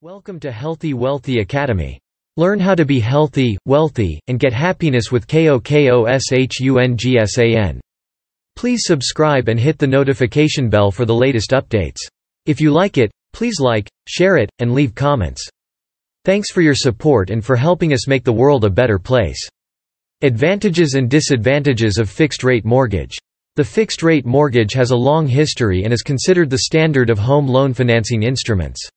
Welcome to Healthy Wealthy Academy. Learn how to be healthy, wealthy, and get happiness with KOKOSHUNGSAN. Please subscribe and hit the notification bell for the latest updates. If you like it, please like, share it, and leave comments. Thanks for your support and for helping us make the world a better place. Advantages and disadvantages of fixed rate mortgage. The fixed rate mortgage has a long history and is considered the standard of home loan financing instruments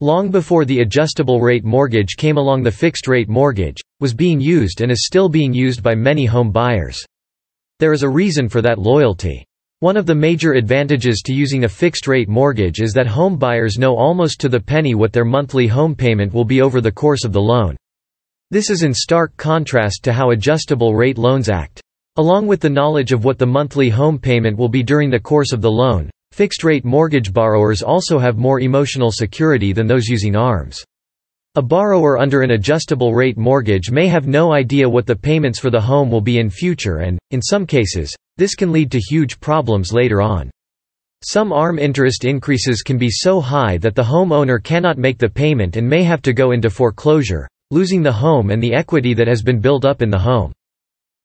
long before the adjustable rate mortgage came along the fixed rate mortgage, was being used and is still being used by many home buyers. There is a reason for that loyalty. One of the major advantages to using a fixed rate mortgage is that home buyers know almost to the penny what their monthly home payment will be over the course of the loan. This is in stark contrast to how adjustable rate loans act. Along with the knowledge of what the monthly home payment will be during the course of the loan, Fixed-rate mortgage borrowers also have more emotional security than those using ARMs. A borrower under an adjustable rate mortgage may have no idea what the payments for the home will be in future and, in some cases, this can lead to huge problems later on. Some ARM interest increases can be so high that the homeowner cannot make the payment and may have to go into foreclosure, losing the home and the equity that has been built up in the home.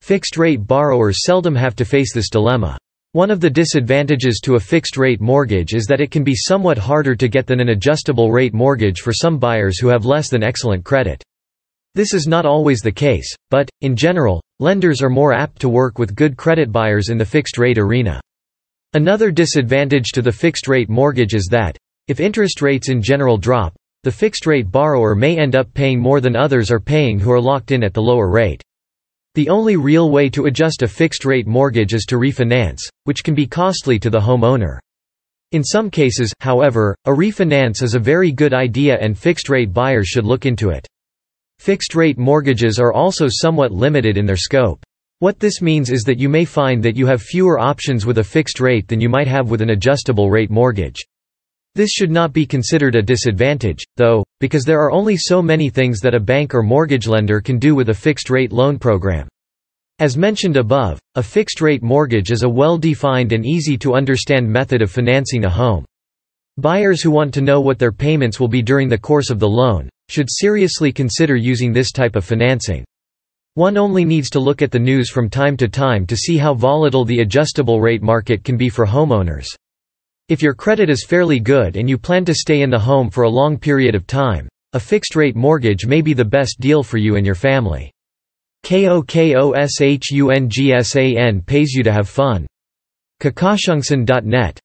Fixed-rate borrowers seldom have to face this dilemma. One of the disadvantages to a fixed-rate mortgage is that it can be somewhat harder to get than an adjustable-rate mortgage for some buyers who have less than excellent credit. This is not always the case, but, in general, lenders are more apt to work with good credit buyers in the fixed-rate arena. Another disadvantage to the fixed-rate mortgage is that, if interest rates in general drop, the fixed-rate borrower may end up paying more than others are paying who are locked in at the lower rate. The only real way to adjust a fixed-rate mortgage is to refinance, which can be costly to the homeowner. In some cases, however, a refinance is a very good idea and fixed-rate buyers should look into it. Fixed-rate mortgages are also somewhat limited in their scope. What this means is that you may find that you have fewer options with a fixed rate than you might have with an adjustable rate mortgage. This should not be considered a disadvantage, though, because there are only so many things that a bank or mortgage lender can do with a fixed-rate loan program. As mentioned above, a fixed-rate mortgage is a well-defined and easy-to-understand method of financing a home. Buyers who want to know what their payments will be during the course of the loan, should seriously consider using this type of financing. One only needs to look at the news from time to time to see how volatile the adjustable rate market can be for homeowners. If your credit is fairly good and you plan to stay in the home for a long period of time, a fixed-rate mortgage may be the best deal for you and your family. KOKOSHUNGSAN pays you to have fun. Kakashungsan.net